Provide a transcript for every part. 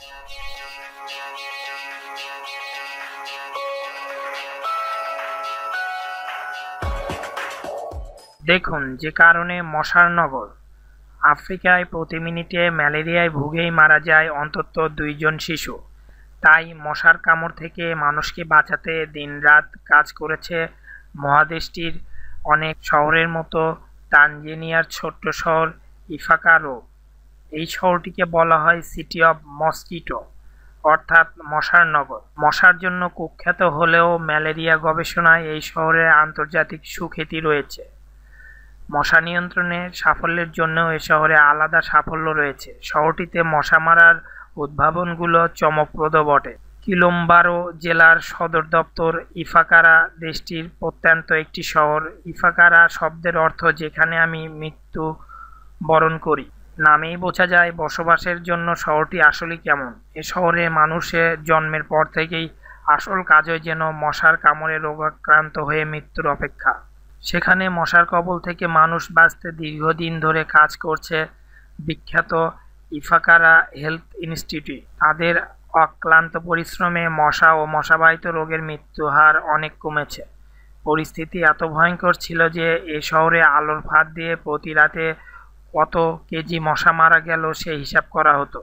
দেখুন যে কারণে মশার নগর আফ্রিকায় প্রতি মিনিটে ম্যালেরিয়ায় ভুগেই মারা যায় অন্তত দুইজন শিশু তাই মশার কামড় থেকে মানুষকে বাঁচাতে দিনরাত কাজ করেছে মহাদেশটির অনেক শহরের মতো তানজেনিয়ার ছোট্ট শহর ইফাকারও এই শহরটিকে বলা হয় সিটি অব মস্কিটো অর্থাৎ মশার নগর মশার জন্য কুখ্যাত হলেও ম্যালেরিয়া গবেষণায় এই শহরে আন্তর্জাতিক সুখ্যাতি রয়েছে মশা নিয়ন্ত্রণে সাফল্যের জন্য এ শহরে আলাদা সাফল্য রয়েছে শহরটিতে মশা মারার উদ্ভাবনগুলো চমকপ্রদ বটে কিলোম্বারো জেলার সদর দপ্তর ইফাকারা দেশটির প্রত্যন্ত একটি শহর ইফাকারা শব্দের অর্থ যেখানে আমি মৃত্যু বরণ করি নামেই বোঝা যায় বসবাসের জন্য শহরটি আসলে কেমন এ শহরে মানুষে জন্মের পর থেকেই আসল কাজে যেন মশার কামড়ে রোগাক্রান্ত হয়ে মৃত্যুর অপেক্ষা সেখানে মশার কবল থেকে মানুষ বাঁচতে দীর্ঘদিন ধরে কাজ করছে বিখ্যাত ইফাকারা হেলথ ইনস্টিটিউট তাদের অক্লান্ত পরিশ্রমে মশা ও মশাবাহিত রোগের মৃত্যুহার অনেক কমেছে পরিস্থিতি এত ভয়ঙ্কর ছিল যে এ শহরে আলোর ফাঁদ দিয়ে প্রতি রাতে কত কেজি মশা মারা গেল সে হিসাব করা হতো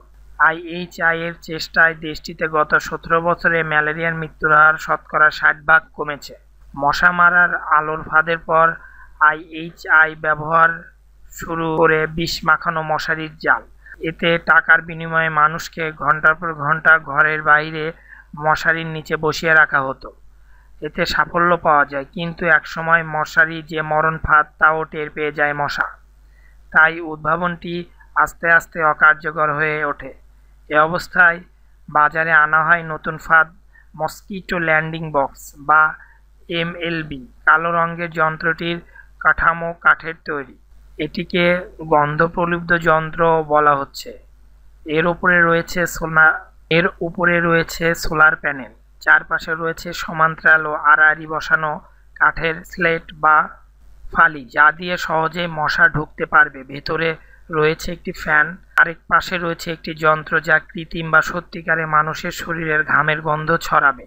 আইএইচআই এর চেষ্টায় দেশটিতে গত সতেরো বছরে ম্যালেরিয়ার মৃত্যুর হার শতকরা ষাট ভাগ কমেছে মশা মারার আলোর ফাঁদের পর আইএইচআই ব্যবহার শুরু করে বিষ মাখানো মশারির জাল এতে টাকার বিনিময়ে মানুষকে ঘন্টার পর ঘন্টা ঘরের বাইরে মশারির নিচে বসিয়ে রাখা হতো এতে সাফল্য পাওয়া যায় কিন্তু একসময় মশারি যে মরণ ফাঁদ তাও টের পেয়ে যায় মশা তাই উদ্ভাবনটি আস্তে আস্তে অকার্যকর হয়ে ওঠে এ অবস্থায় বাজারে আনা হয় নতুন ফাঁদ মস্কিটো ল্যান্ডিং বক্স বা এমএলবি কালো রঙের যন্ত্রটির কাঠামো কাঠের তৈরি এটিকে গন্ধপ্রলুব্ধ যন্ত্র বলা হচ্ছে এর ওপরে রয়েছে সোনা এর উপরে রয়েছে সোলার প্যানেল চারপাশে রয়েছে সমান্তরাল ও আড়াআড়ি বসানো কাঠের স্লেট বা ফালি যা দিয়ে সহজে মশা ঢুকতে পারবে ভেতরে রয়েছে একটি ফ্যান আরেক পাশে রয়েছে একটি যন্ত্র যা কৃত্রিম বা সত্যিকারে মানুষের শরীরের ঘামের গন্ধ ছড়াবে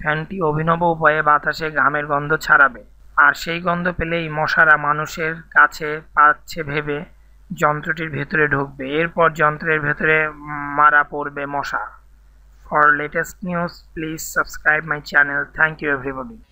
ফ্যানটি অভিনব উপায়ে বাতাসে ঘামের গন্ধ ছাড়াবে আর সেই গন্ধ পেলেই মশারা মানুষের কাছে পাচ্ছে ভেবে যন্ত্রটির ভেতরে ঢুকবে এরপর যন্ত্রের ভেতরে মারা পড়বে মশা for latest news please subscribe my channel thank you everybody